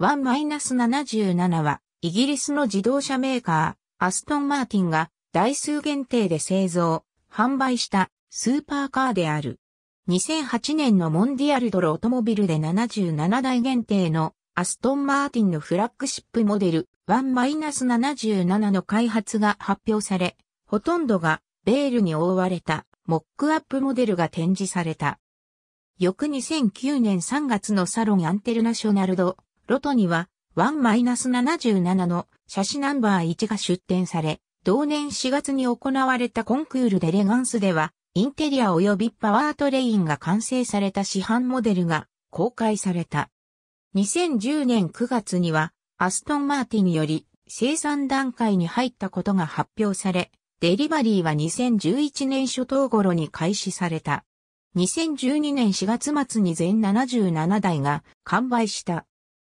1-77は、イギリスの自動車メーカー、アストン・マーティンが、台数限定で製造、販売したスーパーカーである。2008年のモンディアルドロオトモビルで77台限定のアストン・マーティンのフラッグシップモデル1-77の開発が発表され、ほとんどがベールに覆われたモックアップモデルが展示された。翌2009年3月のサロンアンテルナショナルドロトには1-77の写真ナンバー1が出展され、同年4月に行われたコンクールでレガンスでは、インテリア及びパワートレインが完成された市販モデルが公開された。2010年9月には、アストンマーティンより生産段階に入ったことが発表され、デリバリーは2011年初頭頃に開始された。2012年4月末に全77台が完売した。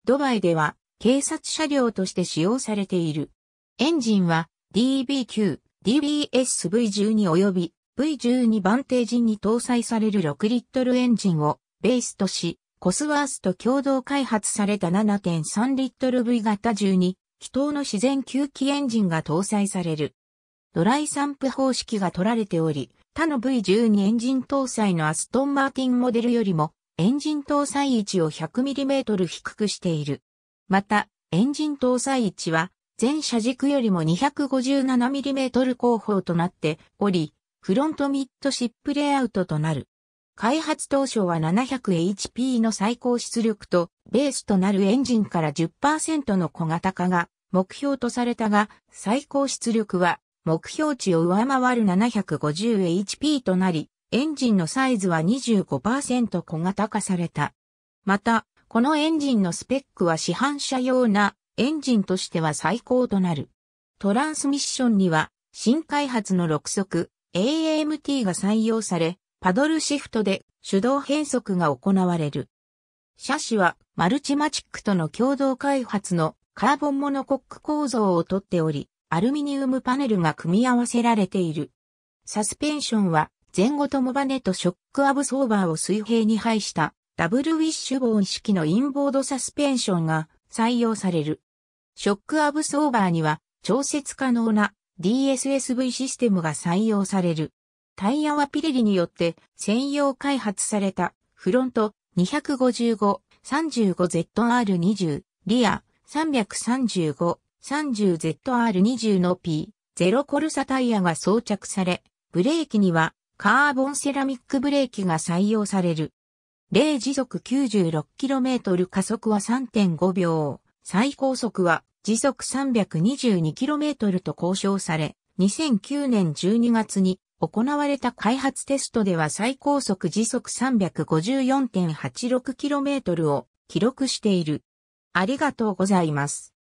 ドバイでは警察車両として使用されている。エンジンは DB9、DBSV12 及び V12 バンテージに搭載される6リットルエンジンをベースとし、コスワースと共同開発された7.3リットル V 型12、気筒の自然吸気エンジンが搭載される。ドライ散布方式が取られており、他の V12 エンジン搭載のアストンマーティンモデルよりもエンジン搭載位置を 100mm 低くしている。また、エンジン搭載位置は、全車軸よりも 257mm 後方となっており、フロントミッドシップレイアウトとなる。開発当初は 700HP の最高出力と、ベースとなるエンジンから10%の小型化が目標とされたが、最高出力は目標値を上回る 750HP となり、エンジンのサイズは25%小型化された。また、このエンジンのスペックは市販車用なエンジンとしては最高となる。トランスミッションには新開発の6速 AMT が採用され、パドルシフトで手動変速が行われる。車種はマルチマチックとの共同開発のカーボンモノコック構造をとっており、アルミニウムパネルが組み合わせられている。サスペンションは前後ともバネとショックアブソーバーを水平に配したダブルウィッシュボーン式のインボードサスペンションが採用される。ショックアブソーバーには調節可能な DSSV システムが採用される。タイヤはピレリによって専用開発されたフロント 255-35ZR20、リア 335-30ZR20 の P0 コルサタイヤが装着され、ブレーキにはカーボンセラミックブレーキが採用される。零時速 96km 加速は3.5秒、最高速は時速 322km と交渉され、2009年12月に行われた開発テストでは最高速時速 354.86km を記録している。ありがとうございます。